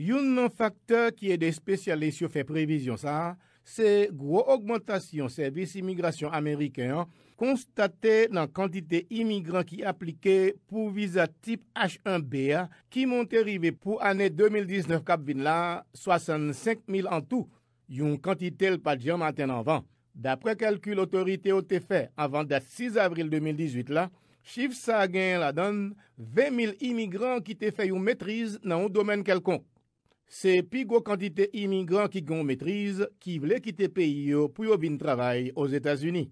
Yon nan fakteur ki e de spesyalis yo fe previzyon sa, se gwo augmentation servis imigrasyon Amerike an, konstate nan kantite imigran ki aplike pou viza tip H1B a ki monte rive pou ane 2019 kap vin la 65 mil an tou. Yon kantite l pa diyan manten anvan. Da prekalku l otorite o te fe avan dat 6 avril 2018 la, chif sa gen la dan 20 mil imigran ki te fe yon metriz nan ou domen kelkon. se pi gwo kantite imingran ki gwo metrize ki vle kite peyi yo pou yo bin travay o Zetas Uni.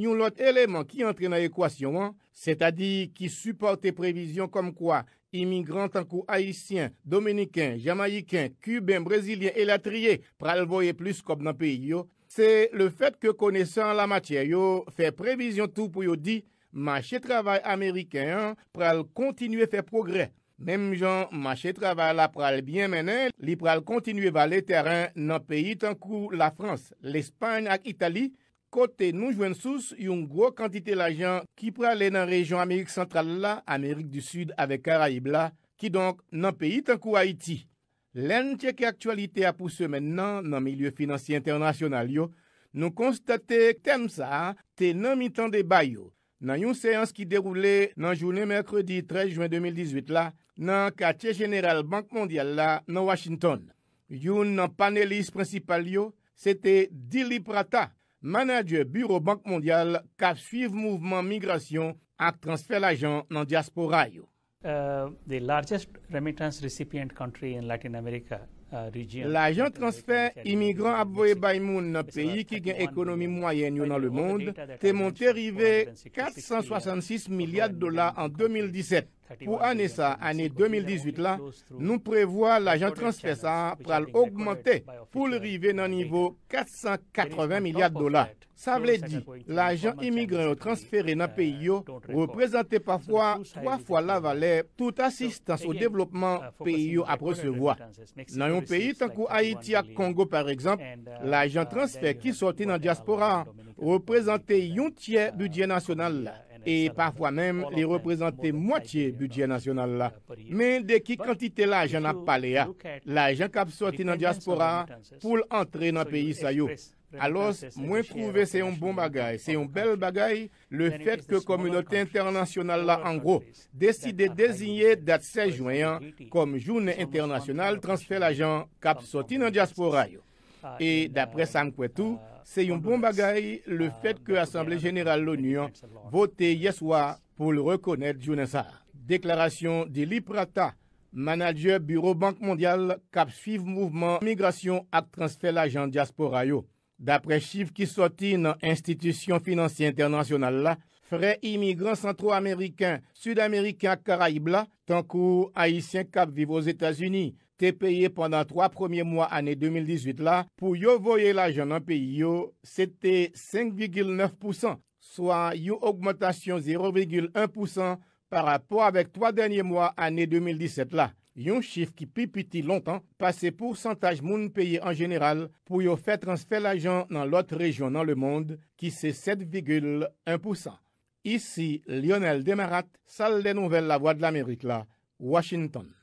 Yon lot eleman ki antre na ekwasyon an, se ta di ki suporte previzyon kom kwa imingran tankou Haitien, Dominiken, Jamaiken, Kuben, Brezilien e Latriye pral voye plus kop nan peyi yo, se le fet ke konesan la mater yo fe previzyon tou pou yo di, ma che travay Ameriken an pral kontinue fe progrè. Mem jan machè travèl ap pral byen menè, li pral kontinuè valè terren nan peyi tankou la Frans, l'Espagne ak Itali, kote nou jwen sous yon gwo kantite la jan ki pralè nan rejon Amerik Sentral la, Amerik du Sud ave Karaib la, ki donk nan peyi tankou Haiti. Len tchèk aktualite apou se men nan nan milieu finansi internasyonal yo, nou konstate ktem sa te nan mitan de bayo. Nan yon seans ki deroule nan jounen Merkredi 13 Jouen 2018 la, nan kache General Bank Mondial la nan Washington. Yon nan panelis prinsipal yo, sete Dili Prata, manager Bureau Bank Mondial, kap suiv mouvment migration ak transfer la jan nan diaspora yo. Euh, the largest remittance recipient country in Latin America, Euh, l'agent transfert immigrant à voye un pays qui gagne ki gen euh, moyenne dans le monde, est monté à 466 milliards de dollars en 2017. Pour année ça année 2018 nous prévoyons l'agent transfert ça pour augmenter pour le un niveau niveau 480 milliards de dollars. ça' veut que l'agent immigrant transféré dans le pays euh, représente parfois trois fois la valeur toute assistance au développement uh, peyi yo pays Yon peyi tankou Haiti ak Kongo par ekzamp, la ajan transfer ki sorti nan diaspora reprezenti yon tye budye nasyonal la e parfwa menm li reprezenti mwatiye budye nasyonal la. Men de ki kantite la ajan ap pale ya, la ajan kap sorti nan diaspora pou l antre nan peyi sayo. je trouve que c'est un bon bagage, c'est un bel bagage. le fait que communauté internationale, en gros, gros, de désigner date 16 juin comme Journée internationale transfert l'argent cap sortie dans la diaspora Et d'après ça san un bon bagage le que l'Assemblée générale de l'ONU voté hier soir pour le reconnaître journée. Déclaration de Liprata, manager Bureau Banque mondiale cap suivre mouvement Migration act transfert la diaspora Dapre chif ki soti nan institisyon finansi internasyonal la, frey imigran centro-amerikan, sud-amerikan karaib la, tankou Haitien Cap vive ou Etats-Unis, te peye pandan 3 premier mwa ane 2018 la, pou yo voye la jounan peyi yo, se te 5,9%, swa yo augmentation 0,1% par rapport avek 3 denye mwa ane 2017 la. Yon chif ki pipiti lontan, pase poursantaj moun peye an jeneral pou yo fe transfer la jan nan lot rejon nan le mond ki se 7,1%. Isi Lionel Demarat, Salde Nouvel La Voix de l'Amerika, Washington.